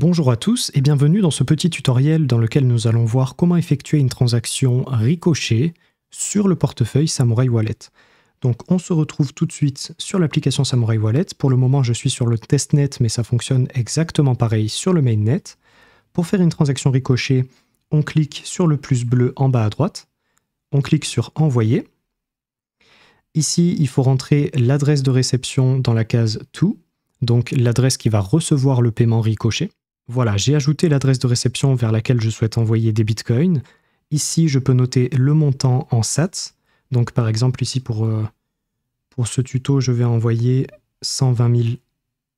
Bonjour à tous et bienvenue dans ce petit tutoriel dans lequel nous allons voir comment effectuer une transaction ricochée sur le portefeuille Samurai Wallet. Donc on se retrouve tout de suite sur l'application Samurai Wallet. Pour le moment je suis sur le testnet mais ça fonctionne exactement pareil sur le mainnet. Pour faire une transaction ricochée, on clique sur le plus bleu en bas à droite, on clique sur envoyer. Ici il faut rentrer l'adresse de réception dans la case tout, donc l'adresse qui va recevoir le paiement ricoché. Voilà, j'ai ajouté l'adresse de réception vers laquelle je souhaite envoyer des bitcoins. Ici, je peux noter le montant en sats. Donc par exemple, ici pour, euh, pour ce tuto, je vais envoyer 120 000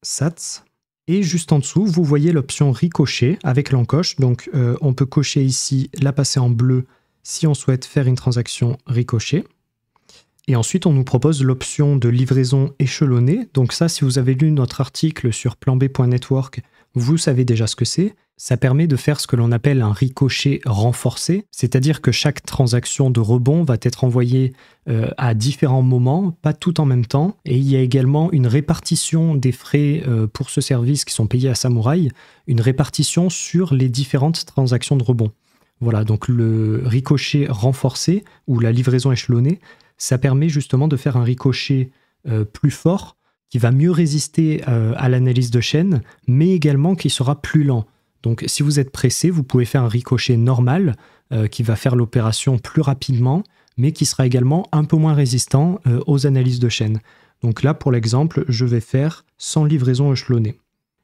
sats. Et juste en dessous, vous voyez l'option ricocher avec l'encoche. Donc euh, on peut cocher ici, la passer en bleu si on souhaite faire une transaction ricochée. Et ensuite, on nous propose l'option de livraison échelonnée. Donc ça, si vous avez lu notre article sur planb.network, vous savez déjà ce que c'est. Ça permet de faire ce que l'on appelle un ricochet renforcé, c'est-à-dire que chaque transaction de rebond va être envoyée euh, à différents moments, pas tout en même temps. Et il y a également une répartition des frais euh, pour ce service qui sont payés à Samurai, une répartition sur les différentes transactions de rebond. Voilà, donc le ricochet renforcé ou la livraison échelonnée, ça permet justement de faire un ricochet euh, plus fort qui va mieux résister euh, à l'analyse de chaîne, mais également qui sera plus lent. Donc si vous êtes pressé, vous pouvez faire un ricochet normal euh, qui va faire l'opération plus rapidement, mais qui sera également un peu moins résistant euh, aux analyses de chaîne. Donc là, pour l'exemple, je vais faire sans livraison échelonnée.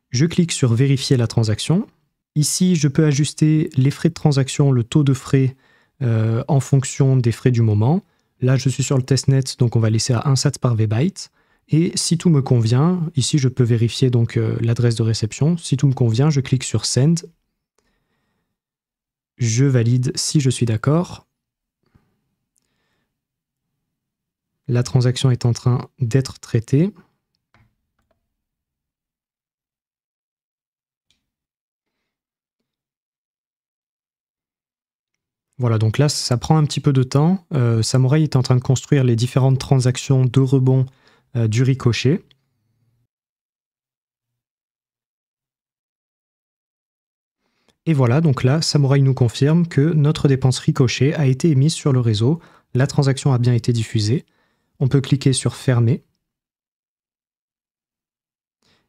Je clique sur Vérifier la transaction. Ici, je peux ajuster les frais de transaction, le taux de frais en fonction des frais du moment. Là, je suis sur le testnet, donc on va laisser à 1 sat par VByte. Et si tout me convient, ici je peux vérifier donc euh, l'adresse de réception. Si tout me convient, je clique sur Send. Je valide si je suis d'accord. La transaction est en train d'être traitée. Voilà, donc là, ça prend un petit peu de temps. Euh, Samurai est en train de construire les différentes transactions de rebond euh, du ricochet. Et voilà, donc là, Samurai nous confirme que notre dépense ricochet a été émise sur le réseau, la transaction a bien été diffusée. On peut cliquer sur Fermer.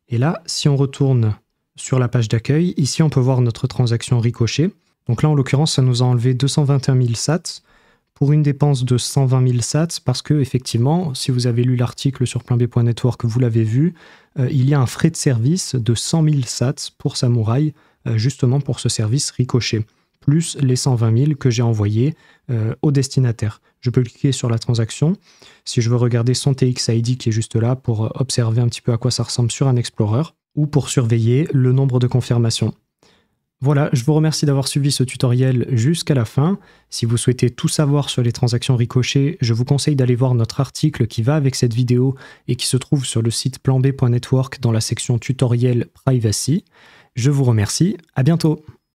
Et là, si on retourne sur la page d'accueil, ici on peut voir notre transaction ricochet. Donc là, en l'occurrence, ça nous a enlevé 221 000 sats, pour une dépense de 120 000 sats parce que, effectivement, si vous avez lu l'article sur que vous l'avez vu, euh, il y a un frais de service de 100 000 sats pour Samouraï, euh, justement pour ce service ricochet, plus les 120 000 que j'ai envoyés euh, au destinataire. Je peux cliquer sur la transaction. Si je veux regarder son TXID qui est juste là pour observer un petit peu à quoi ça ressemble sur un Explorer ou pour surveiller le nombre de confirmations. Voilà, je vous remercie d'avoir suivi ce tutoriel jusqu'à la fin. Si vous souhaitez tout savoir sur les transactions ricochées, je vous conseille d'aller voir notre article qui va avec cette vidéo et qui se trouve sur le site planb.network dans la section tutoriel privacy. Je vous remercie, à bientôt